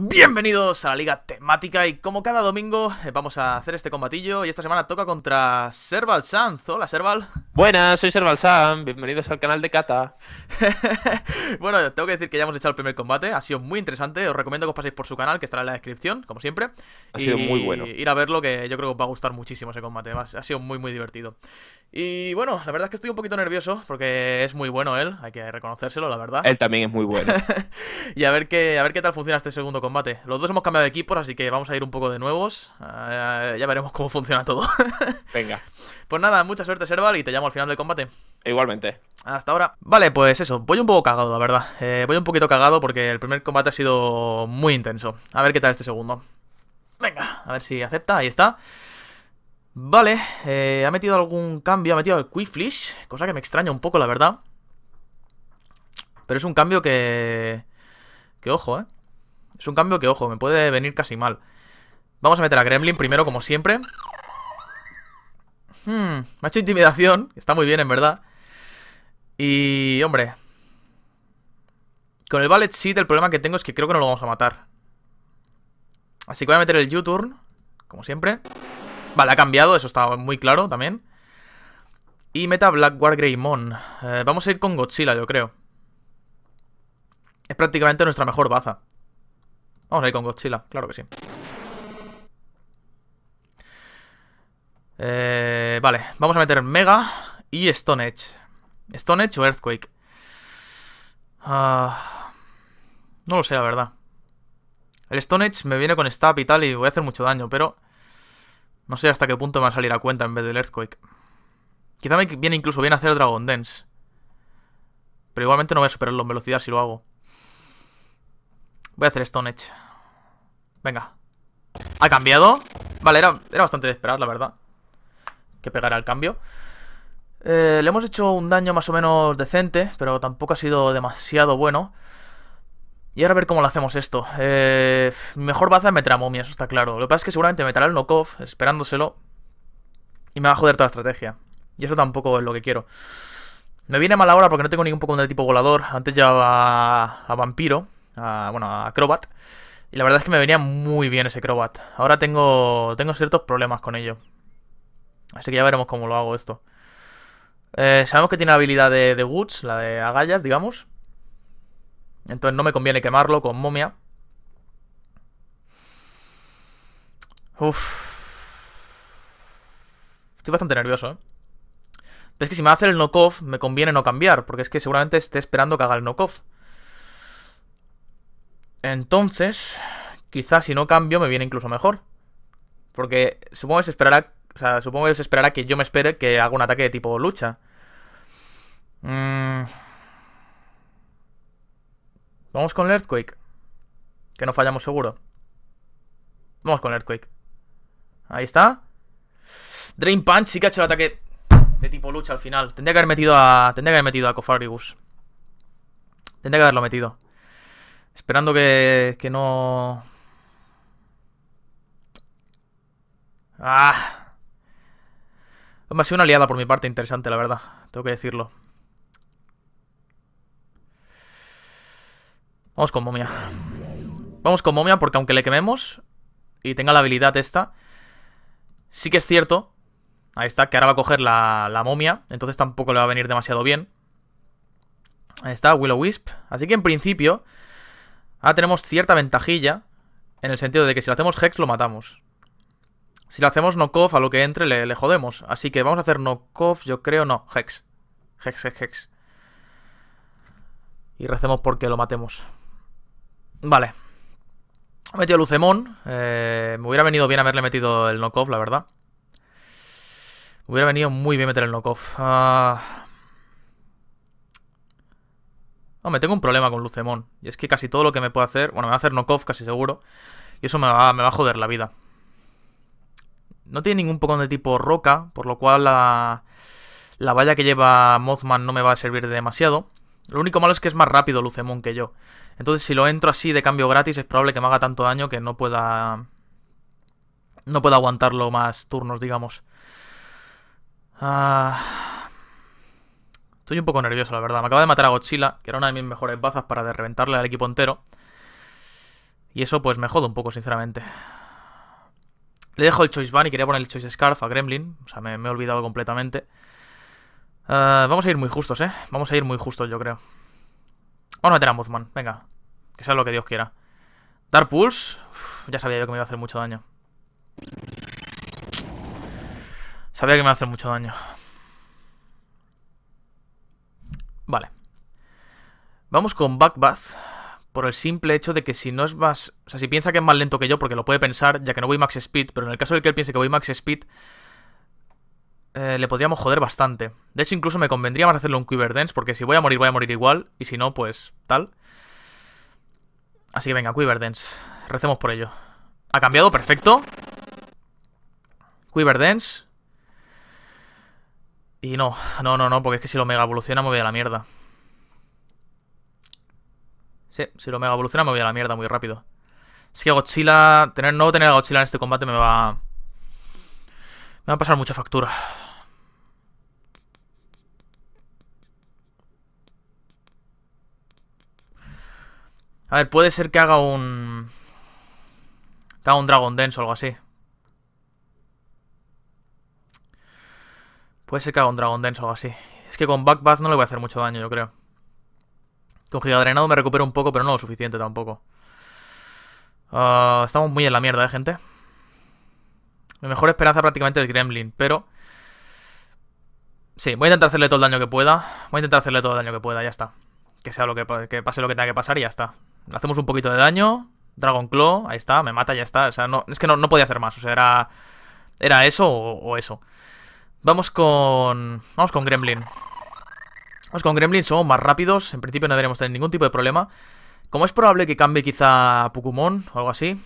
Bienvenidos a la liga temática y como cada domingo eh, vamos a hacer este combatillo y esta semana toca contra Serval Sanz. Hola Serval. Buenas, soy Serval Sanz, bienvenidos al canal de Kata. bueno, tengo que decir que ya hemos echado el primer combate, ha sido muy interesante, os recomiendo que os paséis por su canal que estará en la descripción, como siempre. Ha sido muy bueno. Ir a verlo que yo creo que os va a gustar muchísimo ese combate, ha sido muy muy divertido. Y bueno, la verdad es que estoy un poquito nervioso porque es muy bueno él, hay que reconocérselo, la verdad. Él también es muy bueno. y a ver, qué, a ver qué tal funciona este segundo combate. Los dos hemos cambiado de equipos, así que vamos a ir un poco de nuevos. Ah, ya veremos cómo funciona todo. Venga. Pues nada, mucha suerte, Serval, y te llamo al final del combate. Igualmente. Hasta ahora. Vale, pues eso, voy un poco cagado, la verdad. Eh, voy un poquito cagado porque el primer combate ha sido muy intenso. A ver qué tal este segundo. Venga, a ver si acepta, ahí está. Vale, eh, ha metido algún cambio, ha metido el Quiflish, cosa que me extraña un poco, la verdad. Pero es un cambio que... Que ojo, ¿eh? Es un cambio que, ojo, me puede venir casi mal. Vamos a meter a Gremlin primero, como siempre. Hmm, me ha hecho intimidación. Está muy bien, en verdad. Y, hombre... Con el Ballet Seed el problema que tengo es que creo que no lo vamos a matar. Así que voy a meter el U-Turn, como siempre. Vale, ha cambiado, eso está muy claro también. Y meta Blackguard Greymon. Eh, vamos a ir con Godzilla, yo creo. Es prácticamente nuestra mejor baza. Vamos a ir con Godzilla, claro que sí. Eh, vale, vamos a meter Mega y Stone Edge. Stone Edge o Earthquake. Ah, no lo sé, la verdad. El Stone Edge me viene con Stab y tal y voy a hacer mucho daño, pero... No sé hasta qué punto me va a salir a cuenta en vez del Earthquake. Quizá me viene incluso bien hacer Dragon Dance. Pero igualmente no voy a superarlo en velocidad si lo hago. Voy a hacer Stone Edge. Venga. ¿Ha cambiado? Vale, era, bastante de esperar, la verdad. Que pegara el cambio. Eh, le hemos hecho un daño más o menos decente, pero tampoco ha sido demasiado bueno. Y ahora a ver cómo lo hacemos esto. Eh, mejor baza meter a momia, eso está claro. Lo que pasa es que seguramente meterá el knockoff, esperándoselo. Y me va a joder toda la estrategia. Y eso tampoco es lo que quiero. Me viene mal ahora porque no tengo ningún Pokémon de tipo volador. Antes llevaba a, Vampiro, bueno, a Crobat. Y la verdad es que me venía muy bien ese Crobat. Ahora tengo, tengo ciertos problemas con ello. Así que ya veremos cómo lo hago esto. Eh, sabemos que tiene la habilidad de Woods, la de agallas, digamos. Entonces no me conviene quemarlo con momia. Uf. Estoy bastante nervioso, ¿eh? Pero es que si me hace el knockoff, me conviene no cambiar, porque es que seguramente esté esperando que haga el knockoff. Entonces, quizás si no cambio me viene incluso mejor. Porque supongo que esperará, o sea, supongo que se esperará que yo me espere que haga un ataque de tipo lucha. Mmm... Vamos con el Earthquake. Que no fallamos seguro. Vamos con el Earthquake. Ahí está. Drain Punch sí que ha hecho el ataque de tipo lucha al final. Tendría que haber metido a. Tendría que haber metido a Cofaribus. Tendría que haberlo metido. Esperando que. que no. Ah. Me ha sido una liada por mi parte interesante, la verdad. Tengo que decirlo. Vamos con momia. Vamos con momia porque aunque le quememos y tenga la habilidad esta, sí que es cierto. Ahí está, que ahora va a coger la, momia, entonces tampoco le va a venir demasiado bien. Ahí está, Willow Wisp. Así que en principio, ahora tenemos cierta ventajilla en el sentido de que si lo hacemos Hex lo matamos. Si lo hacemos knockoff, a lo que entre le, le jodemos. Así que vamos a hacer knockoff, yo creo, no, Hex. Hex, Hex, Hex. Y recemos porque lo matemos. Vale. He metido Lucemón. Eh, me hubiera venido bien haberle metido el knockoff, la verdad. Me hubiera venido muy bien meter el knockoff. No, ah. me tengo un problema con Lucemon Y es que casi todo lo que me puede hacer... Bueno, me va a hacer knockoff casi seguro. Y eso me va, me va a joder la vida. No tiene ningún poco de tipo roca, por lo cual la, la valla que lleva Mothman no me va a servir de demasiado. Lo único malo es que es más rápido Lucemon que yo. Entonces, si lo entro así de cambio gratis, es probable que me haga tanto daño que no pueda. No pueda aguantarlo más turnos, digamos. Ah. Estoy un poco nervioso, la verdad. Me acaba de matar a Godzilla, que era una de mis mejores bazas para de reventarle al equipo entero. Y eso, pues, me jodo un poco, sinceramente. Le dejo el Choice Ban y quería poner el Choice Scarf a Gremlin. O sea, me, he olvidado completamente. Ah, vamos a ir muy justos, ¿eh? Vamos a ir muy justos, yo creo. Vamos a meter a venga. Que sea lo que Dios quiera. Dar Pulse. ya sabía yo que me iba a hacer mucho daño. Sabía que me iba a hacer mucho daño. Vale. Vamos con Backbath. Por el simple hecho de que si no es más... O sea, si piensa que es más lento que yo, porque lo puede pensar, ya que no voy max speed, pero en el caso de que él piense que voy max speed, eh, le podríamos joder bastante. De hecho, incluso me convendría más hacerle un Quiver Dance, porque si voy a morir, voy a morir igual, y si no, pues tal. Así que venga, Quiver Dance. Recemos por ello. Ha cambiado, perfecto. Quiver Dance. Y no, no, no, no, porque es que si lo mega evoluciona me voy a la mierda. Sí, si lo mega evoluciona me voy a la mierda muy rápido. Así que Godzilla, tener, no tener a Godzilla en este combate me va... Me va a pasar mucha factura. A ver, puede ser que haga un... Que haga un Dragon Denso o algo así. Puede ser que haga un Dragon Denso o algo así. Es que con Backbath no le voy a hacer mucho daño, yo creo. Con Gigadrenado me recupero un poco, pero no lo suficiente tampoco. Ah, estamos muy en la mierda, ¿eh, gente? Mi mejor esperanza prácticamente es Gremlin, pero... Sí, voy a intentar hacerle todo el daño que pueda. Voy a intentar hacerle todo el daño que pueda, ya está. Que sea lo que, pase lo que tenga que pasar y ya está. Hacemos un poquito de daño. Dragon Claw, ahí está, me mata, ya está. O sea, no, es que no, no podía hacer más. O sea, era, era eso o, eso. Vamos con... Vamos con Gremlin. Vamos con Gremlin, somos más rápidos. En principio no deberíamos tener ningún tipo de problema. Como es probable que cambie quizá Pokémon o algo así,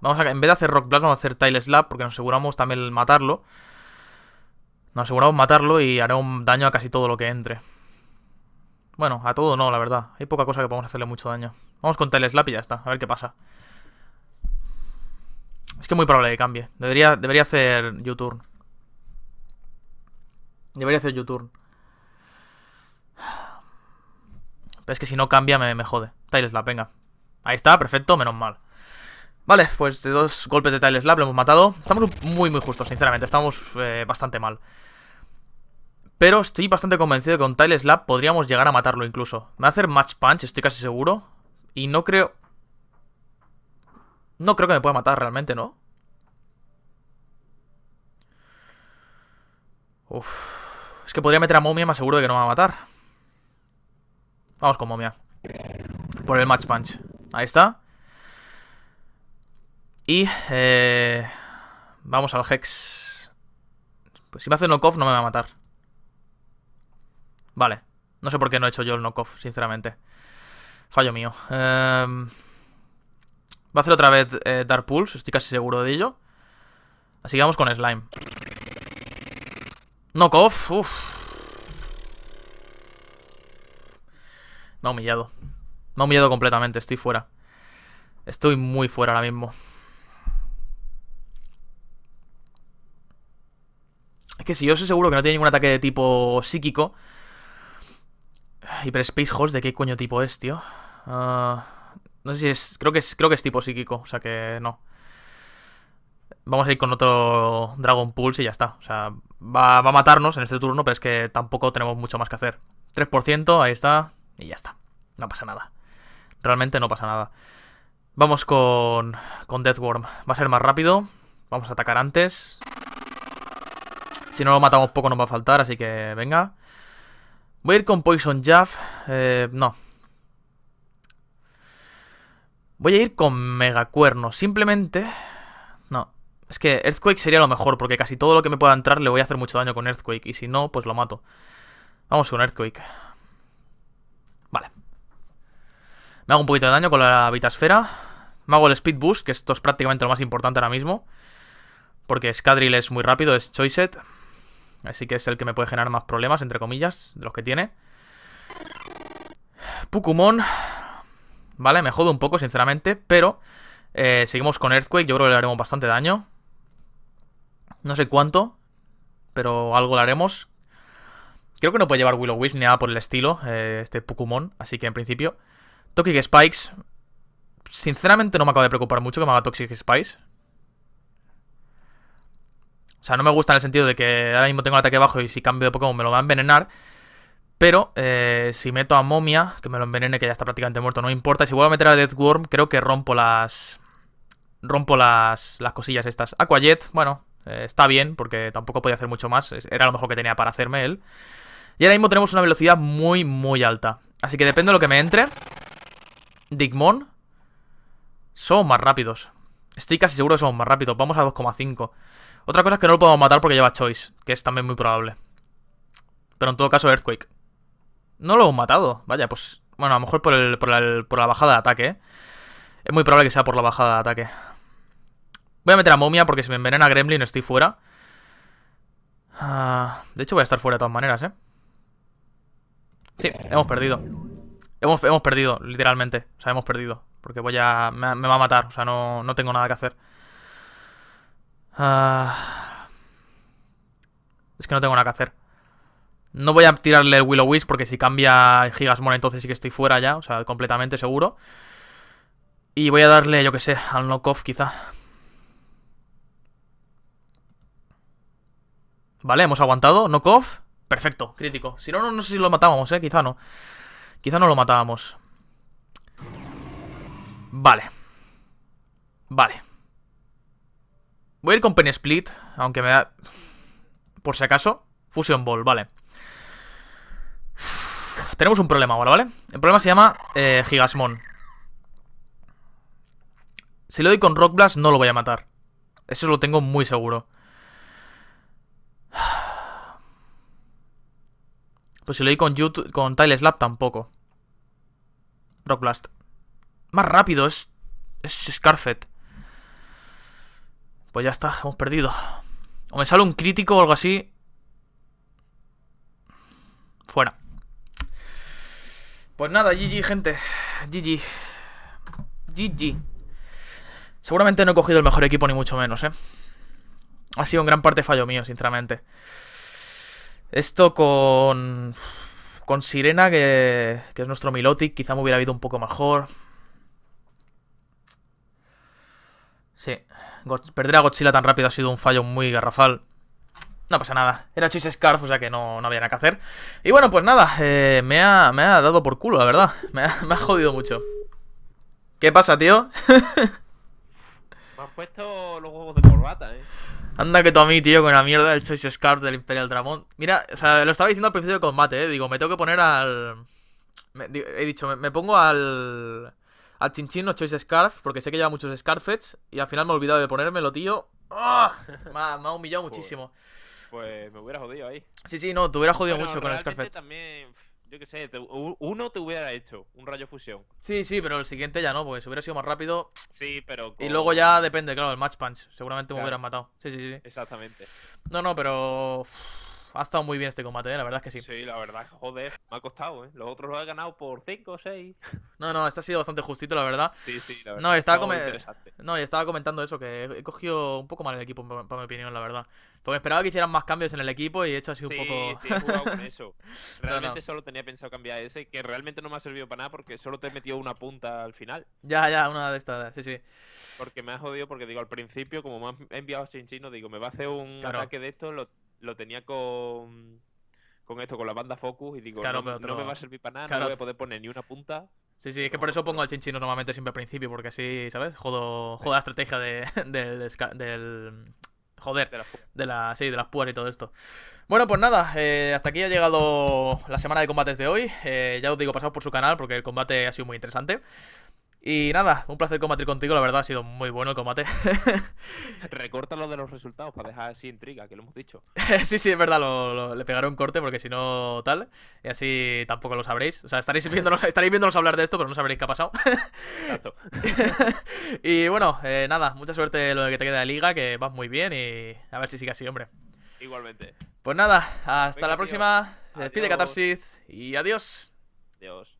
Vamos a, en vez de hacer Rock Blast, vamos a hacer Tile Slap, porque nos aseguramos también el matarlo. Nos aseguramos matarlo y hará un daño a casi todo lo que entre. Bueno, a todo no, la verdad. Hay poca cosa que podemos hacerle mucho daño. Vamos con Tile Slap y ya está, a ver qué pasa. Es que muy probable que cambie. Debería, debería hacer U-Turn. Debería hacer U-Turn. Pero es que si no cambia me, me jode. Tile Slap, venga. Ahí está, perfecto, menos mal. Vale, pues de dos golpes de Tile Slap lo hemos matado. Estamos muy, muy justos, sinceramente. Estamos eh, bastante mal. Pero estoy bastante convencido de que con Tile Slap podríamos llegar a matarlo incluso. Me va a hacer Match Punch, estoy casi seguro. Y no creo... No creo que me pueda matar realmente, ¿no? Es que podría meter a Momia, me seguro de que no me va a matar. Vamos con Momia. Por el Match Punch. Ahí está. Y eh, vamos al Hex. Pues si me hace knockoff no me va a matar. Vale. No sé por qué no he hecho yo el knockoff, sinceramente. Fallo mío. Em, va a hacer otra vez eh, Dark Pulse, estoy casi seguro de ello. Así que vamos con Slime. Knockoff, uf Me ha humillado. Me ha humillado completamente, estoy fuera. Estoy muy fuera ahora mismo. Es que si yo soy seguro que no tiene ningún ataque de tipo psíquico. Space Host, ¿de qué coño tipo es, tío? Ah, no sé si es. Creo que es. Creo que es tipo psíquico, o sea que no. Vamos a ir con otro Dragon Pulse y ya está. O sea, va, a matarnos en este turno, pero es que tampoco tenemos mucho más que hacer. 3%, ahí está. Y ya está. No pasa nada. Realmente no pasa nada. Vamos con, con Deathworm. Va a ser más rápido. Vamos a atacar antes. Si no lo matamos poco nos va a faltar, así que venga. Voy a ir con Poison Jaff. Eh, no. Voy a ir con Megacuerno. Simplemente... No. Es que Earthquake sería lo mejor, porque casi todo lo que me pueda entrar le voy a hacer mucho daño con Earthquake. Y si no, pues lo mato. Vamos con Earthquake. Vale. Me hago un poquito de daño con la Vitasfera. Me hago el Speed Boost, que esto es prácticamente lo más importante ahora mismo. Porque Scadrill es muy rápido, es Choice Set. Así que es el que me puede generar más problemas, entre comillas, de los que tiene. pokémon Vale, me jodo un poco, sinceramente, pero eh, seguimos con Earthquake. Yo creo que le haremos bastante daño. No sé cuánto, pero algo le haremos. Creo que no puede llevar Willow Wish ni nada por el estilo, eh, este Pokémon. así que en principio. Toxic Spikes. Sinceramente no me acaba de preocupar mucho que me haga Toxic Spikes. O sea, no me gusta en el sentido de que ahora mismo tengo el ataque bajo y si cambio de Pokémon me lo va a envenenar. Pero eh, si meto a Momia, que me lo envenene, que ya está prácticamente muerto, no importa. Si vuelvo a meter a Deathworm, creo que rompo las... Rompo las, las cosillas estas. Aquajet, bueno, eh, está bien, porque tampoco podía hacer mucho más. Era lo mejor que tenía para hacerme él. Y ahora mismo tenemos una velocidad muy, muy alta. Así que depende de lo que me entre. Digmon. Son más rápidos. Estoy casi seguro que somos más rápidos. Vamos a 2,5. Otra cosa es que no lo podemos matar porque lleva Choice, que es también muy probable. Pero en todo caso, Earthquake. No lo hemos matado. Vaya, pues... Bueno, a lo mejor por, la bajada de ataque, ¿eh? Es muy probable que sea por la bajada de ataque. Voy a meter a Momia porque si me envenena Gremlin estoy fuera. Ah, de hecho voy a estar fuera de todas maneras, ¿eh? Sí, hemos perdido. Hemos, hemos perdido, literalmente. O sea, hemos perdido. Porque voy a. Me, va a matar, o sea, no, tengo nada que hacer. Ah, es que no tengo nada que hacer. No voy a tirarle el Willow Wish porque si cambia Gigasmon entonces sí que estoy fuera ya, o sea, completamente seguro. Y voy a darle, yo que sé, al knockoff quizá. Vale, hemos aguantado. Knockoff. Perfecto, crítico. Si no, no, no sé si lo matábamos, eh. Quizá no. Quizá no lo matábamos. Vale. Vale. Voy a ir con Penny Split, aunque me da... Por si acaso, Fusion Ball, vale. Tenemos un problema ahora, ¿vale? El problema se llama eh, Gigasmon. Si lo doy con Rock Blast no lo voy a matar. Eso lo tengo muy seguro. Pues si lo doy con, con Tile Slap tampoco. Rock Blast más rápido, es, es Scarfet. Pues ya está, hemos perdido. O me sale un crítico o algo así. Fuera. Pues nada, GG, gente. GG. GG. Seguramente no he cogido el mejor equipo, ni mucho menos, ¿eh? Ha sido en gran parte fallo mío, sinceramente. Esto con... Con Sirena, que, que es nuestro Milotic, quizá me hubiera ido un poco mejor. Sí, perder a Godzilla tan rápido ha sido un fallo muy garrafal. No pasa nada, era Choice Scarf, o sea que no, no, había nada que hacer. Y bueno, pues nada, eh, me, ha, dado por culo, la verdad. Me ha, jodido mucho. ¿Qué pasa, tío? me has puesto los huevos de corbata, eh. Anda que tú a mí, tío, con la mierda del Choice Scarf del Imperial Dragón. Mira, o sea, lo estaba diciendo al principio de combate, eh. Digo, me tengo que poner al... he dicho, me pongo al... A Chinchín no choice scarf, porque sé que lleva muchos scarfets y al final me he olvidado de ponérmelo, tío. ¡Ah! Me, ha, humillado muchísimo. Pues, me hubiera jodido ahí. Sí, sí, no, te hubiera jodido mucho con el scarfet. también, yo qué sé, uno te hubiera hecho, un rayo fusión. Sí, sí, pero el siguiente ya no, pues hubiera sido más rápido. Sí, pero. Y luego ya depende, claro, el match punch. Seguramente me hubieran matado. Sí, sí, sí. Exactamente. No, no, pero ha estado muy bien este combate, eh, la verdad es que sí. Sí, la verdad, joder. Me ha costado, ¿eh? Los otros los he ganado por 5 o 6. No, no, este ha sido bastante justito, la verdad. Sí, sí, la verdad. No, estaba, no, estaba comentando eso, que he cogido un poco mal el equipo, para mi opinión, la verdad. Porque esperaba que hicieran más cambios en el equipo y he hecho así un poco. Sí, con eso. Realmente solo tenía pensado cambiar ese, que realmente no me ha servido para nada porque solo te he metido una punta al final. Ya, ya, una de estas, sí, sí. Porque me ha jodido, porque digo, al principio, como me han enviado a chino digo, me va a hacer un ataque de esto, lo tenía con con esto, con la banda Focus, y digo, no, me va a servir para nada, no voy a poder poner ni una punta. Sí, sí, es que por eso pongo al chinchino normalmente siempre al principio, porque así, ¿sabes? Jodo, jodo la estrategia de, del, del, Joder, de, la, sí, de las puertas y todo esto. Bueno, pues nada, eh, hasta aquí ha llegado la semana de combates de hoy. Eh, ya os digo, pasad por su canal porque el combate ha sido muy interesante. Y nada, un placer combatir contigo, la verdad ha sido muy bueno el combate. Recorta lo de los resultados para dejar así intriga, que lo hemos dicho. sí, sí, es verdad, le pegaron un corte porque si no tal, y así tampoco lo sabréis. O sea, estaréis viéndonos, estaréis viéndonos hablar de esto, pero no sabréis qué ha pasado. y bueno, eh, nada, mucha suerte lo que te queda de liga, que vas muy bien y a ver si sigue así, hombre. Igualmente. Pues nada, hasta la próxima. Se despide Catarsis y adiós. Adiós.